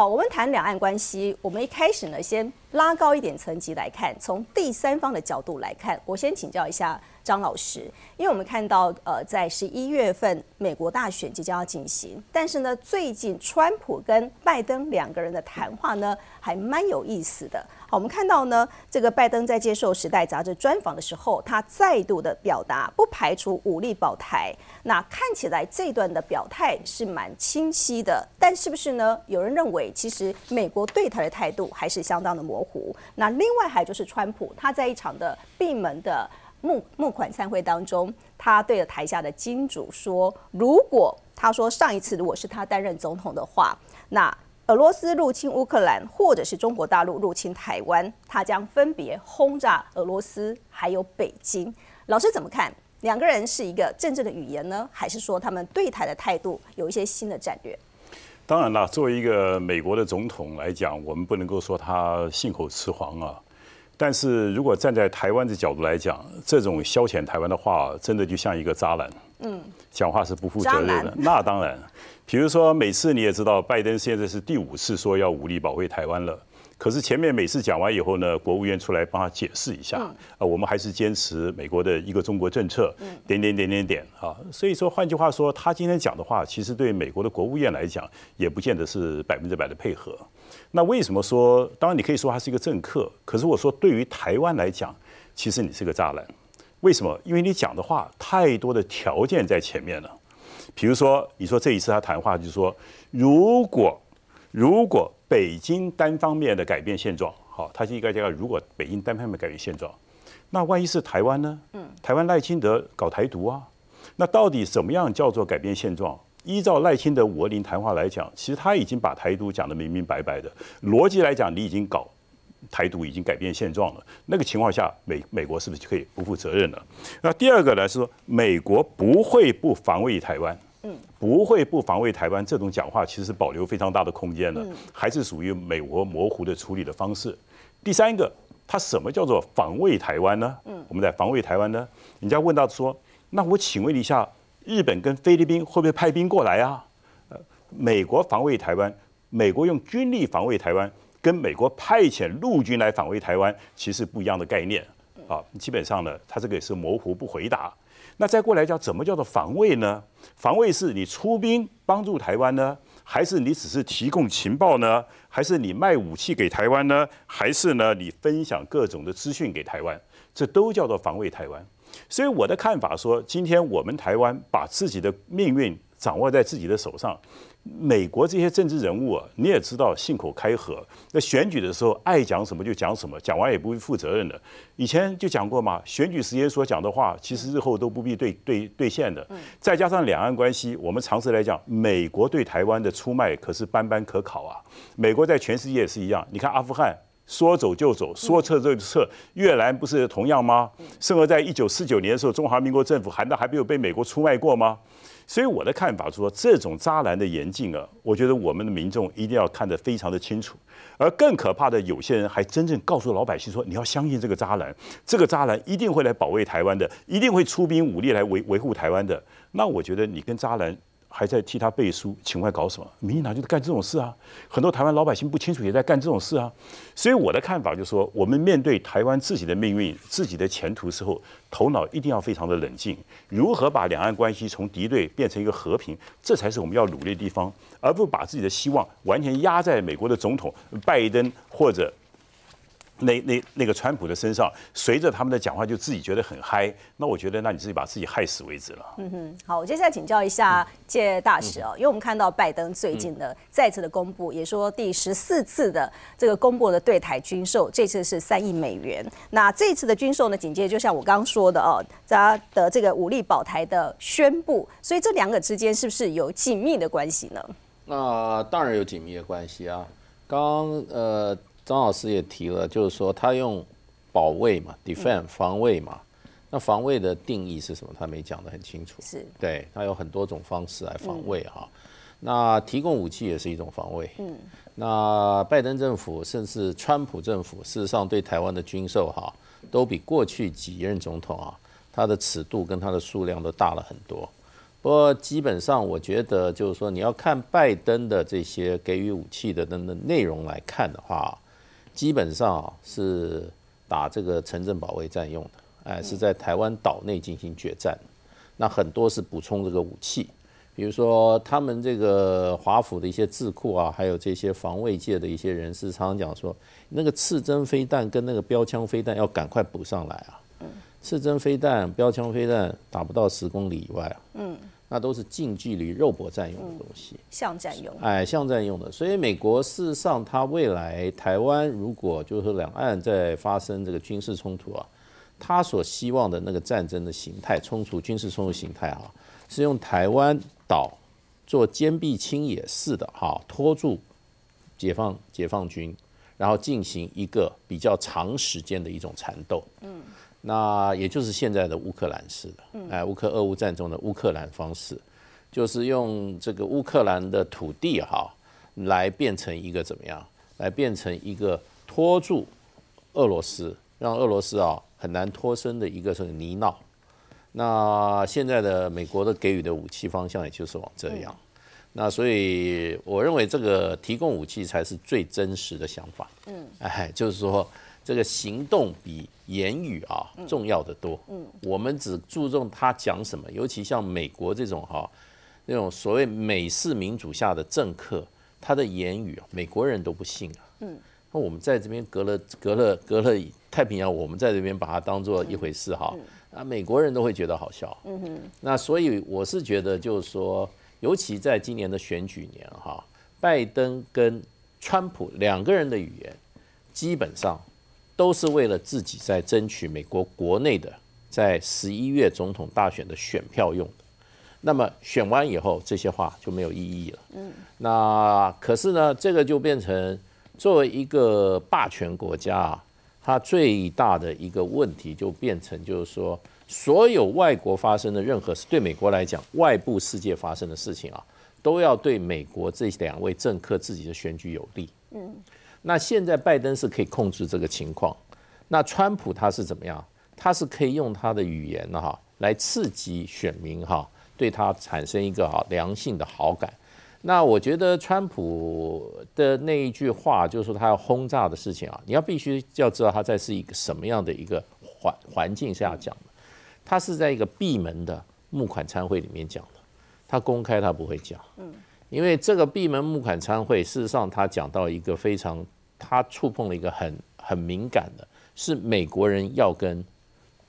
好，我们谈两岸关系。我们一开始呢，先拉高一点层级来看，从第三方的角度来看，我先请教一下张老师，因为我们看到，呃，在十一月份美国大选即将要进行，但是呢，最近川普跟拜登两个人的谈话呢，还蛮有意思的。好，我们看到呢，这个拜登在接受《时代》杂志专访的时候，他再度的表达不排除武力保台。那看起来这段的表态是蛮清晰的，但是不是呢？有人认为其实美国对台的态度还是相当的模糊。那另外还就是川普，他在一场的闭门的募募款散会当中，他对台下的金主说：“如果他说上一次如果是他担任总统的话，那……”俄罗斯入侵乌克兰，或者是中国大陆入侵台湾，他将分别轰炸俄罗斯还有北京。老师怎么看？两个人是一个政治的语言呢，还是说他们对台的态度有一些新的战略？当然了，作为一个美国的总统来讲，我们不能够说他信口雌黄啊。但是如果站在台湾的角度来讲，这种消遣台湾的话，真的就像一个渣男。嗯，讲话是不负责任的。那当然，比如说每次你也知道，拜登现在是第五次说要武力保卫台湾了。可是前面每次讲完以后呢，国务院出来帮他解释一下，啊，我们还是坚持美国的一个中国政策，点点点点点啊。所以说，换句话说，他今天讲的话，其实对美国的国务院来讲，也不见得是百分之百的配合。那为什么说，当然你可以说他是一个政客，可是我说对于台湾来讲，其实你是个栅栏。为什么？因为你讲的话太多的条件在前面了，比如说你说这一次他谈话就是说，如果如果北京单方面的改变现状，好，他就应该讲如果北京单方面改变现状，那万一是台湾呢？嗯，台湾赖清德搞台独啊，那到底怎么样叫做改变现状？依照赖清德五二零谈话来讲，其实他已经把台独讲得明明白白的，逻辑来讲，你已经搞。台独已经改变现状了，那个情况下，美美国是不是就可以不负责任了？那第二个呢？是说美国不会不防卫台湾，嗯，不会不防卫台湾这种讲话，其实是保留非常大的空间的，还是属于美国模糊的处理的方式。第三个，它什么叫做防卫台湾呢？嗯，我们在防卫台湾呢？人家问到说，那我请问你一下，日本跟菲律宾会不会派兵过来啊？呃，美国防卫台湾，美国用军力防卫台湾。跟美国派遣陆军来防卫台湾，其实不一样的概念啊。基本上呢，他这个也是模糊不回答。那再过来讲，怎么叫做防卫呢？防卫是你出兵帮助台湾呢，还是你只是提供情报呢？还是你卖武器给台湾呢？还是呢，你分享各种的资讯给台湾？这都叫做防卫台湾。所以我的看法说，今天我们台湾把自己的命运掌握在自己的手上。美国这些政治人物啊，你也知道信口开河。那选举的时候爱讲什么就讲什么，讲完也不会负责任的。以前就讲过嘛，选举时间所讲的话，其实日后都不必兑兑兑现的。再加上两岸关系，我们常识来讲，美国对台湾的出卖可是斑斑可考啊。美国在全世界也是一样，你看阿富汗。说走就走，说撤就撤，越南不是同样吗？甚而在一九四九年的时候，中华民国政府难道还没有被美国出卖过吗？所以我的看法说，这种渣男的严禁啊，我觉得我们的民众一定要看得非常的清楚。而更可怕的，有些人还真正告诉老百姓说：“你要相信这个渣男，这个渣男一定会来保卫台湾的，一定会出兵武力来维维护台湾的。”那我觉得你跟渣男。还在替他背书，请问搞什么？民进党就是干这种事啊！很多台湾老百姓不清楚，也在干这种事啊！所以我的看法就是说，我们面对台湾自己的命运、自己的前途时候，头脑一定要非常的冷静。如何把两岸关系从敌对变成一个和平，这才是我们要努力的地方，而不把自己的希望完全压在美国的总统拜登或者。那那那个川普的身上，随着他们的讲话，就自己觉得很嗨。那我觉得，那你自己把自己害死为止了。嗯哼，好，我接下来请教一下谢大使哦，因为我们看到拜登最近的再次的公布，也说第十四次的这个公布的对台军售，这次是三亿美元。那这次的军售呢，紧接着就像我刚刚说的哦，他的这个武力保台的宣布，所以这两个之间是不是有紧密的关系呢？那当然有紧密的关系啊。刚呃。张老师也提了，就是说他用保卫嘛，defend 防卫嘛，那防卫的定义是什么？他没讲得很清楚。是，对，他有很多种方式来防卫哈。那提供武器也是一种防卫。嗯。那拜登政府甚至川普政府，事实上对台湾的军售哈，都比过去几任总统啊，它的尺度跟它的数量都大了很多。不过，基本上我觉得就是说，你要看拜登的这些给予武器的那那内容来看的话。基本上是打这个城镇保卫战用的，哎，是在台湾岛内进行决战，那很多是补充这个武器，比如说他们这个华府的一些智库啊，还有这些防卫界的一些人士，常常讲说，那个刺针飞弹跟那个标枪飞弹要赶快补上来啊，刺针飞弹、标枪飞弹打不到十公里以外啊。那都是近距离肉搏战用的东西，像战用。哎，像战用的。所以美国事实上，他未来台湾如果就是两岸在发生这个军事冲突啊，他所希望的那个战争的形态，冲突军事冲突形态啊，是用台湾岛做坚壁清野式的哈，拖住解放解放军，然后进行一个比较长时间的一种缠斗。嗯。那也就是现在的乌克兰式的，哎，乌克俄乌战中的乌克兰方式，就是用这个乌克兰的土地哈，来变成一个怎么样，来变成一个拖住俄罗斯，让俄罗斯啊很难脱身的一个这个泥淖。那现在的美国的给予的武器方向，也就是往这样。那所以我认为这个提供武器才是最真实的想法。嗯，哎，就是说。这个行动比言语啊重要的多。嗯，我们只注重他讲什么，尤其像美国这种哈，那种所谓美式民主下的政客，他的言语啊，美国人都不信啊。嗯，那我们在这边隔了隔了隔了太平洋，我们在这边把它当做一回事哈。啊，美国人都会觉得好笑。嗯哼。那所以我是觉得，就是说，尤其在今年的选举年哈，拜登跟川普两个人的语言，基本上。都是为了自己在争取美国国内的，在十一月总统大选的选票用的。那么选完以后，这些话就没有意义了。嗯，那可是呢，这个就变成作为一个霸权国家啊，它最大的一个问题就变成，就是说，所有外国发生的任何事，对美国来讲，外部世界发生的事情啊，都要对美国这两位政客自己的选举有利。嗯。那现在拜登是可以控制这个情况，那川普他是怎么样？他是可以用他的语言哈来刺激选民哈对他产生一个啊良性的好感。那我觉得川普的那一句话，就是说他要轰炸的事情啊，你要必须要知道他在是一个什么样的一个环环境下讲的。他是在一个闭门的募款参会里面讲的，他公开他不会讲。因为这个闭门募款参会，事实上他讲到一个非常，他触碰了一个很很敏感的，是美国人要跟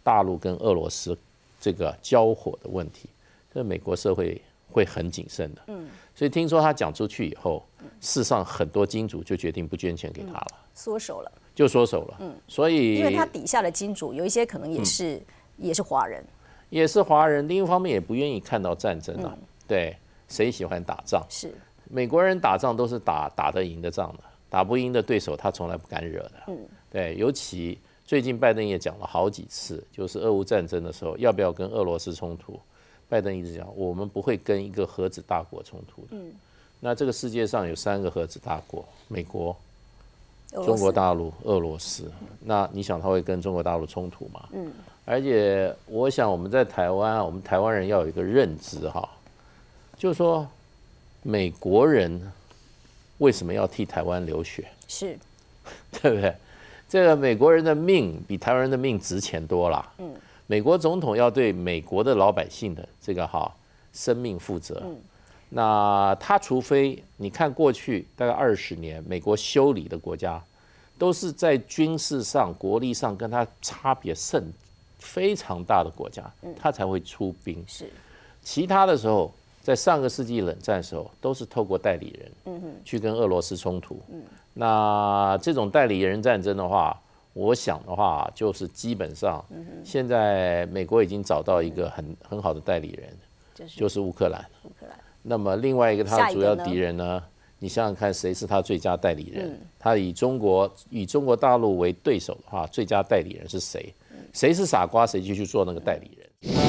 大陆跟俄罗斯这个交火的问题，所以美国社会会很谨慎的。嗯，所以听说他讲出去以后，世上很多金主就决定不捐钱给他了，缩手了，就缩手了。嗯，所以因为他底下的金主有一些可能也是也是华人，也是华人，另一方面也不愿意看到战争啊，对。谁喜欢打仗？是美国人打仗都是打打得赢的仗的，打不赢的对手他从来不敢惹的。嗯，对，尤其最近拜登也讲了好几次，就是俄乌战争的时候要不要跟俄罗斯冲突？拜登一直讲我们不会跟一个核子大国冲突的。嗯，那这个世界上有三个核子大国：美国、中国大陆、俄罗斯。那你想他会跟中国大陆冲突吗？嗯，而且我想我们在台湾，我们台湾人要有一个认知哈。就是说美国人为什么要替台湾流血？是，对不对？这个美国人的命比台湾人的命值钱多了。嗯。美国总统要对美国的老百姓的这个哈生命负责。嗯。那他除非你看过去大概二十年，美国修理的国家都是在军事上、国力上跟他差别甚非常大的国家，他才会出兵。是。其他的时候。在上个世纪冷战时候，都是透过代理人去跟俄罗斯冲突。那这种代理人战争的话，我想的话，就是基本上现在美国已经找到一个很很好的代理人，就是乌克兰。乌克兰。那么另外一个他的主要敌人呢？你想想看，谁是他最佳代理人？他以中国以中国大陆为对手的话，最佳代理人是谁？谁是傻瓜，谁就去做那个代理人。